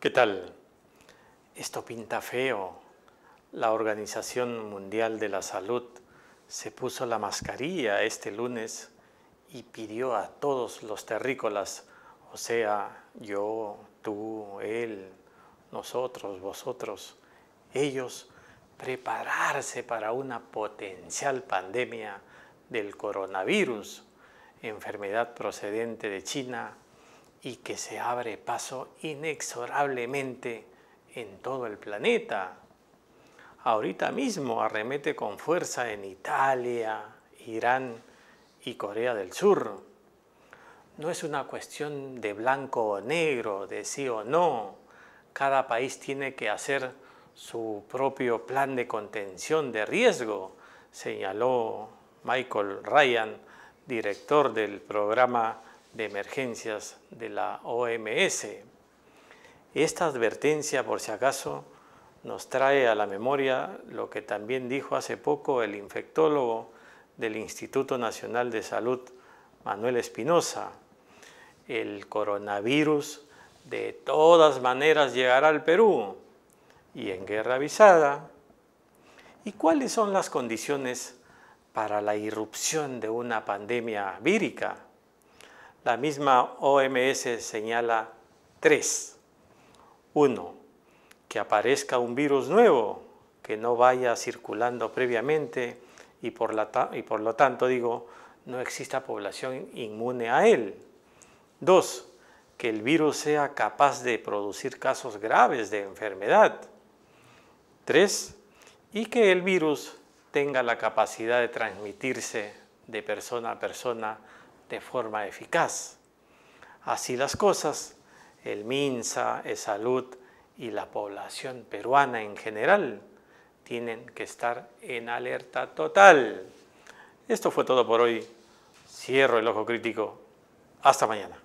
¿Qué tal? Esto pinta feo. La Organización Mundial de la Salud se puso la mascarilla este lunes y pidió a todos los terrícolas, o sea, yo, tú, él, nosotros, vosotros, ellos, prepararse para una potencial pandemia del coronavirus, enfermedad procedente de China y que se abre paso inexorablemente en todo el planeta. Ahorita mismo arremete con fuerza en Italia, Irán y Corea del Sur. No es una cuestión de blanco o negro, de sí o no. Cada país tiene que hacer su propio plan de contención de riesgo, señaló Michael Ryan, director del programa de emergencias de la OMS. Esta advertencia, por si acaso, nos trae a la memoria lo que también dijo hace poco el infectólogo del Instituto Nacional de Salud, Manuel Espinosa. El coronavirus de todas maneras llegará al Perú y en guerra avisada. ¿Y cuáles son las condiciones para la irrupción de una pandemia vírica. La misma OMS señala tres. Uno, que aparezca un virus nuevo que no vaya circulando previamente y por, y por lo tanto, digo, no exista población inmune a él. Dos, que el virus sea capaz de producir casos graves de enfermedad. Tres, y que el virus tenga la capacidad de transmitirse de persona a persona de forma eficaz. Así las cosas, el MINSA, el Salud y la población peruana en general tienen que estar en alerta total. Esto fue todo por hoy. Cierro el ojo crítico. Hasta mañana.